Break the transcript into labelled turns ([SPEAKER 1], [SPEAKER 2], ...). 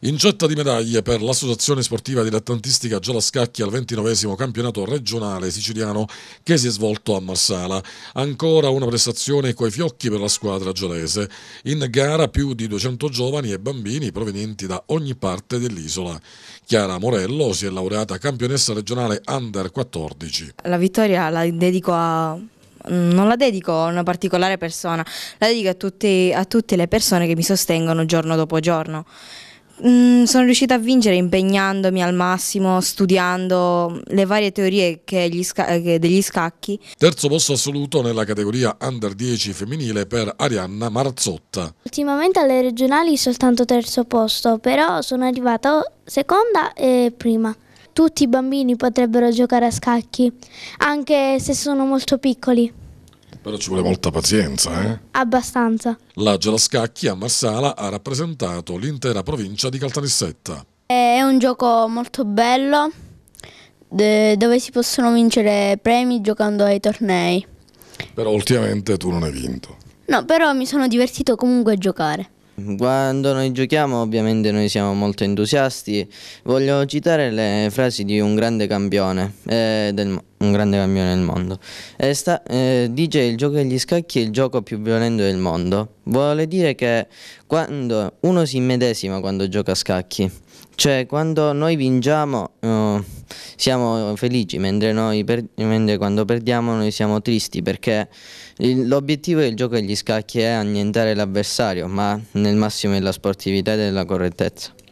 [SPEAKER 1] In getta di medaglie per l'Associazione Sportiva Dilettantistica Scacchi al 29 campionato regionale siciliano che si è svolto a Marsala. Ancora una prestazione coi fiocchi per la squadra gialese. In gara più di 200 giovani e bambini provenienti da ogni parte dell'isola. Chiara Morello si è laureata campionessa regionale Under 14.
[SPEAKER 2] La vittoria la dedico a non la dedico a una particolare persona, la dedico a tutte, a tutte le persone che mi sostengono giorno dopo giorno. Mm, sono riuscita a vincere impegnandomi al massimo, studiando le varie teorie sca degli scacchi.
[SPEAKER 1] Terzo posto assoluto nella categoria under 10 femminile per Arianna Marzotta.
[SPEAKER 3] Ultimamente alle regionali soltanto terzo posto, però sono arrivata seconda e prima. Tutti i bambini potrebbero giocare a scacchi, anche se sono molto piccoli.
[SPEAKER 1] Però ci vuole molta pazienza, eh?
[SPEAKER 4] Abbastanza.
[SPEAKER 1] La Gelascacchi a Marsala ha rappresentato l'intera provincia di Caltanissetta.
[SPEAKER 4] Eh, è un gioco molto bello dove si possono vincere premi giocando ai tornei.
[SPEAKER 1] Però ultimamente tu non hai vinto.
[SPEAKER 4] No, però mi sono divertito comunque a giocare.
[SPEAKER 5] Quando noi giochiamo ovviamente noi siamo molto entusiasti, voglio citare le frasi di un grande campione, eh, del, un grande campione del mondo. Eh, sta, eh, dice il gioco degli scacchi è il gioco più violento del mondo, vuole dire che quando uno si immedesima quando gioca a scacchi, cioè quando noi vinciamo eh, siamo felici, mentre, noi per, mentre quando perdiamo noi siamo tristi perché l'obiettivo del gioco degli scacchi è eh, annientare l'avversario, ma nel massimo della sportività e della correttezza.